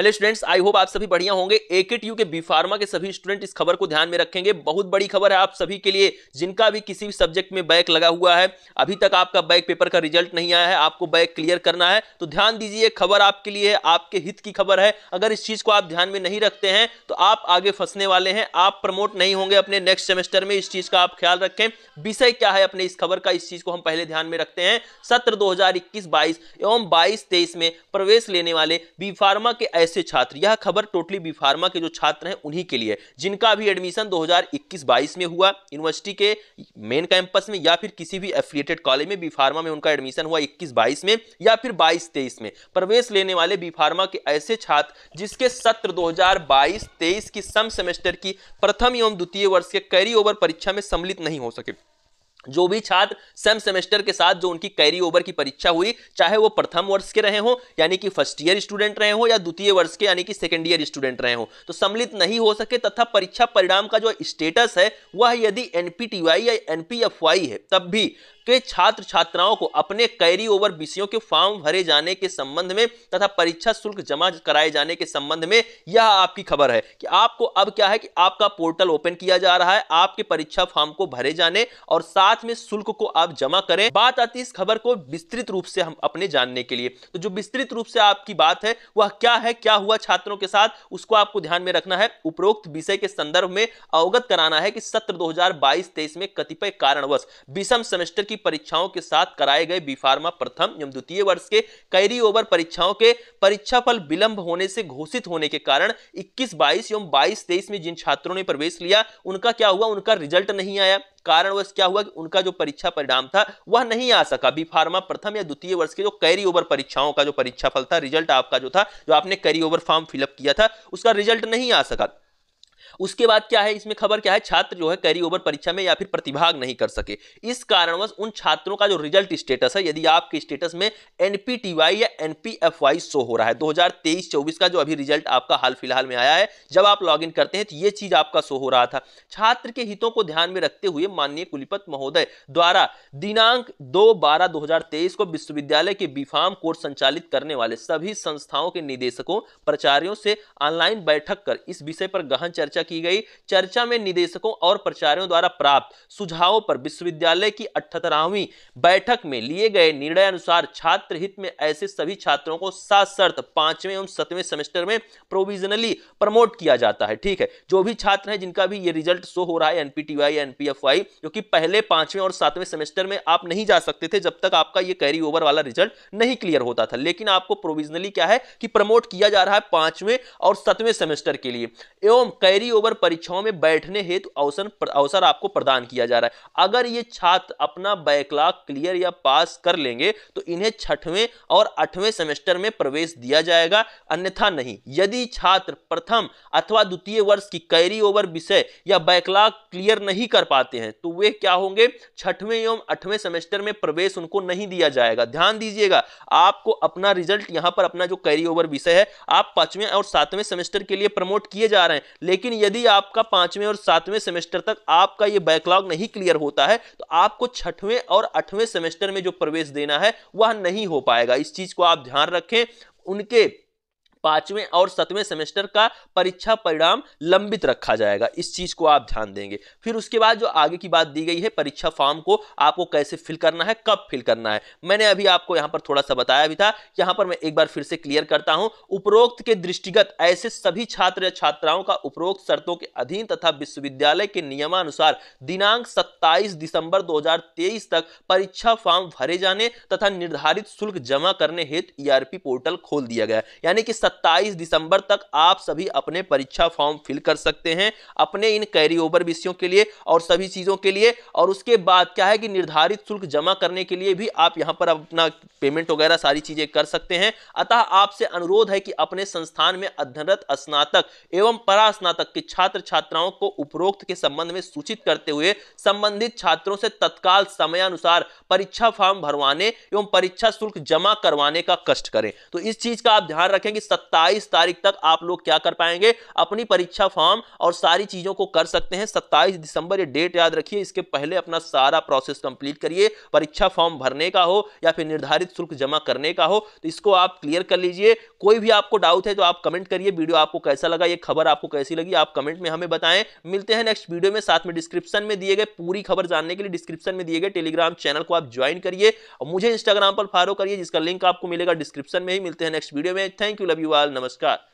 hello students I hope आप सभी बढ़िया होंगे एकेट यू के बी फार्मा के सभी स्टूडेंट इस खबर को ध्यान में रखेंगे बहुत बड़ी खबर है आप सभी के लिए जिनका भी किसी भी सब्जेक्ट में बैक लगा हुआ है अभी तक आपका बैक पेपर का रिजल्ट नहीं आया है आपको बैक क्लियर करना है तो ध्यान दीजिए खबर आपके लिए आपके हित की खबर है अगर इस चीज़ को आप ध्यान में नहीं रखते हैं तो आप आगे फंसने वाले हैं आप प्रमोट नहीं होंगे अपने नेक्स्ट सेमेस्टर में इस चीज़ का आप ख्याल रखें विषय क्या है अपने इस खबर का इस चीज़ को हम पहले ध्यान में रखते हैं सत्र दो हजार एवं बाईस तेईस में प्रवेश लेने वाले बी फार्मा के ऐसे छात्र यह खबर टोटली बी फार्मा के जो छात्र हैं उन्हीं के लिए जिनका भी एडमिशन 2021-22 में हुआ यूनिवर्सिटी के मेन कैंपस में या फिर किसी भी एफिलिएटेड कॉलेज में बी फार्मा में उनका एडमिशन हुआ 21-22 में या फिर 22-23 में प्रवेश लेने वाले बी फार्मा के ऐसे छात्र जिसके सत्र दो हजार की सम सेमेस्टर की प्रथम एवं द्वितीय वर्ष के कैरी ओवर परीक्षा में सम्मिलित नहीं हो सके जो भी छात्र सेम सेमेस्टर के साथ जो उनकी कैरी ओवर की परीक्षा हुई चाहे वो प्रथम वर्ष के रहे हो यानी कि फर्स्ट ईयर स्टूडेंट रहे हो या द्वितीय वर्ष के यानी कि सेकेंड ईयर स्टूडेंट रहे हो तो सम्मिलित नहीं हो सके तथा परीक्षा परिणाम का जो स्टेटस है वह यदि एनपीटीवाई या एनपीएफवाई है तब भी के छात्र छात्राओं को अपने कैरी ओवर विषयों के फॉर्म भरे जाने के संबंध में तथा परीक्षा शुल्क जमा कराए जाने के संबंध में यह आपकी खबर है कि आपको अब क्या है कि आपका पोर्टल ओपन किया जा रहा है आपके परीक्षा फॉर्म को भरे जाने और साथ साथ में शुल्क को आप जमा करें बात आती है इस खबर को विस्तृत रूप से हम अपने जानने के लिए तो जो विस्तृत रूप से आपकी बात है वह क्या है क्या हुआ छात्रों के साथ उसको आपको ध्यान में रखना है उपरोक्त विषय के संदर्भ में अवगत कराना है कि सत्र 2022-23 में कतिपय कारणवश विषम सेमेस्टर की परीक्षाओं के साथ कराए गए बीफार्मा प्रथम एवं द्वितीय वर्ष के कैरी ओवर परीक्षाओं के परीक्षा फल विलंब होने से घोषित होने के कारण 21 22 एवं 22 23 में जिन छात्रों ने प्रवेश लिया उनका क्या हुआ उनका रिजल्ट नहीं आया कारणवश क्या हुआ कि उनका जो परीक्षा परिणाम था वह नहीं आ सका बी फार्मा प्रथम या द्वितीय वर्ष के जो कैरी ओवर परीक्षाओं का जो परीक्षाफल था रिजल्ट आपका जो था जो आपने कैरी ओवर फॉर्म फिलअप किया था उसका रिजल्ट नहीं आ सका उसके बाद क्या है इसमें खबर क्या है छात्र जो है कैरी ओवर परीक्षा में या फिर प्रतिभाग नहीं कर सके इस कारणवश उन छात्रों का जो रिजल्ट स्टेटस है यदि आपके स्टेटस में एनपीटीवाई या एनपीएफवाई शो हो रहा है 2023-24 का जो अभी रिजल्ट आपका हाल फिलहाल में आया है जब आप लॉग करते हैं तो ये चीज आपका शो हो रहा था छात्र के हितों को ध्यान में रखते हुए माननीय कुलपत महोदय द्वारा दिनांक दो बारह दो को विश्वविद्यालय के बीफार्म कोर्स संचालित करने वाले सभी संस्थाओं के निदेशकों प्राचार्यों से ऑनलाइन बैठक कर इस विषय पर गहन चर्चा चर्चा की गई चर्चा में निदेशकों और प्रचारियों द्वारा प्राप्त सुझावों पर विश्वविद्यालय की अठहत्तरवीं बैठक में लिए गए निर्णय अनुसार छात्र हित में ऐसे सभी छात्रों को सात शर्त पांचवें एवं सतवें सेमेस्टर में प्रोविजनली प्रमोट किया जाता है ठीक है जो भी छात्र है जिनका भी ये रिजल्ट शो हो रहा है एनपीटीवाई एनपीएफआई जो कि पहले पांचवें और सातवें सेमेस्टर में आप नहीं जा सकते थे जब तक आपका ये कैरी ओवर वाला रिजल्ट नहीं क्लियर होता था लेकिन आपको प्रोविजनली क्या है कि प्रमोट किया जा रहा है पांचवें और सतवें सेमेस्टर के लिए एवं कैरी ओवर परीक्षाओं में बैठने हेतु अवसर अवसर आपको प्रदान किया जा रहा है अगर ये छात्र अपना बैकलॉग क्लियर या पास कर लेंगे तो इन्हें छठवें और आठवें सेमेस्टर में प्रवेश दिया जाएगा अन्यथा नहीं यदि छात्र प्रथम अथवा द्वितीय वर्ष की कैरी ओवर विषय या बैकलॉग क्लियर नहीं कर पाते हैं तो वे क्या होंगे छठवें एवं आठवें सेमेस्टर में प्रवेश उनको नहीं दिया जाएगा ध्यान दीजिएगा आपको अपना रिजल्ट यहाँ पर अपना जो कैरी ओवर विषय है आप पांचवें और सातवें सेमेस्टर के लिए प्रमोट किए जा रहे हैं लेकिन यदि आपका पांचवें और सातवें सेमेस्टर तक आपका ये बैकलॉग नहीं क्लियर होता है तो आपको छठवें और आठवें सेमेस्टर में जो प्रवेश देना है वह नहीं हो पाएगा इस चीज को आप ध्यान रखें उनके पांचवें और सातवें सेमेस्टर का परीक्षा परिणाम लंबित रखा जाएगा इस चीज को आप ध्यान देंगे फिर उसके बाद जो आगे की बात दी गई है परीक्षा फॉर्म को आपको कैसे फिल करना है कब फिल करना है मैंने अभी आपको यहां पर थोड़ा सा बताया भी था यहां पर मैं एक बार फिर से क्लियर करता हूं उपरोक्त के दृष्टिगत ऐसे सभी छात्र या छात्राओं का उपरोक्त शर्तों के अधीन तथा विश्वविद्यालय के नियमानुसार दिनांक सत्ताईस दिसंबर दो तक परीक्षा फॉर्म भरे जाने तथा निर्धारित शुल्क जमा करने हेतु ईआरपी e पोर्टल खोल दिया गया यानी कि 27 दिसंबर तक आप सभी अपने परीक्षा फॉर्म फिल कर सकते हैं अपने इन कैरी ओवर विषयों के लिए और सभी चीज़ों के लिए और उसके बाद क्या है कि निर्धारित शुल्क जमा करने के लिए भी आप यहाँ पर अपना पेमेंट वगैरह सारी चीज़ें कर सकते हैं अतः आपसे अनुरोध है कि अपने संस्थान में अध्ययनरत स्नातक एवं परास्नातक के छात्र छात्राओं को उपरोक्त के संबंध में सूचित करते हुए संबंधित छात्रों से तत्काल समयानुसार परीक्षा फॉर्म भरवाने एवं परीक्षा शुल्क जमा करवाने का कष्ट करें तो इस चीज का आप ध्यान रखें कि सत्ताईस तारीख तक आप लोग क्या कर पाएंगे अपनी परीक्षा फॉर्म और सारी चीज़ों को कर सकते हैं सत्ताईस दिसंबर ये डेट याद रखिए इसके पहले अपना सारा प्रोसेस कंप्लीट करिए परीक्षा फॉर्म भरने का हो या फिर निर्धारित शुल्क जमा करने का हो तो इसको आप क्लियर कर लीजिए कोई भी आपको डाउट है तो आप कमेंट करिए वीडियो आपको कैसा लगा ये खबर आपको कैसी लगी आप कमेंट में हमें बताएं मिलते हैं नेक्स्ट वीडियो में साथ में डिस्क्रिप्शन में दिए गए पूरी खबर जानने के लिए डिस्क्रिप्शन में दिए गए टेलीग्राम चैनल को आप ज्वाइन करिए और मुझे इंस्टाग्राम पर फॉलो करिए जिसका लिंक आपको मिलेगा डिस्क्रिप्शन में ही मिलते हैं नेक्स्ट वीडियो में thank you love you Beniwal नमस्कार